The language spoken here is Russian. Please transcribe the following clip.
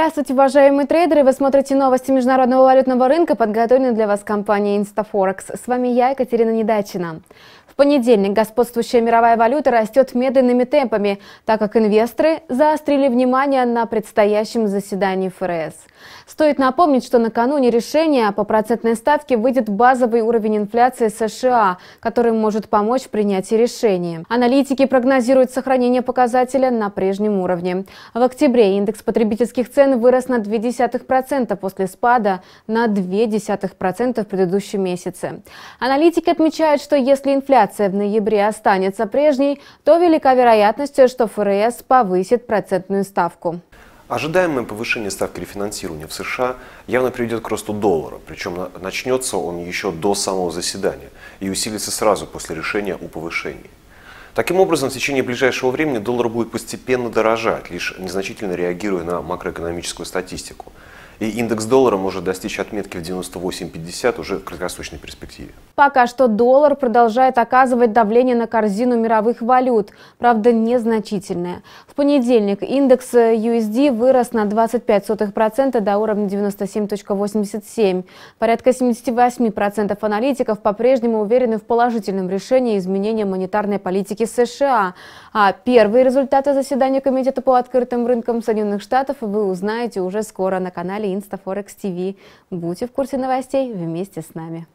Здравствуйте, уважаемые трейдеры! Вы смотрите новости международного валютного рынка, подготовленные для вас компанией InstaForex. С вами я, Екатерина Недачина. В понедельник господствующая мировая валюта растет медленными темпами, так как инвесторы заострили внимание на предстоящем заседании ФРС. Стоит напомнить, что накануне решения по процентной ставке выйдет базовый уровень инфляции США, который может помочь в принятии решения. Аналитики прогнозируют сохранение показателя на прежнем уровне. В октябре индекс потребительских цен Биткоин вырос на 0,2% после спада на 0,2% в предыдущем месяце. Аналитики отмечают, что если инфляция в ноябре останется прежней, то велика вероятность, что ФРС повысит процентную ставку. Ожидаемое повышение ставки рефинансирования в США явно приведет к росту доллара, причем начнется он еще до самого заседания и усилится сразу после решения о повышении. Таким образом, в течение ближайшего времени доллар будет постепенно дорожать, лишь незначительно реагируя на макроэкономическую статистику. И индекс доллара может достичь отметки в 98.50 уже в краткосрочной перспективе. Пока что доллар продолжает оказывать давление на корзину мировых валют, правда незначительное. В понедельник индекс USD вырос на 25% до уровня 97.87. Порядка 78% аналитиков по-прежнему уверены в положительном решении изменения монетарной политики США. А первые результаты заседания Комитета по открытым рынкам Соединенных Штатов вы узнаете уже скоро на канале Инстафорекс ТВ. Будьте в курсе новостей вместе с нами.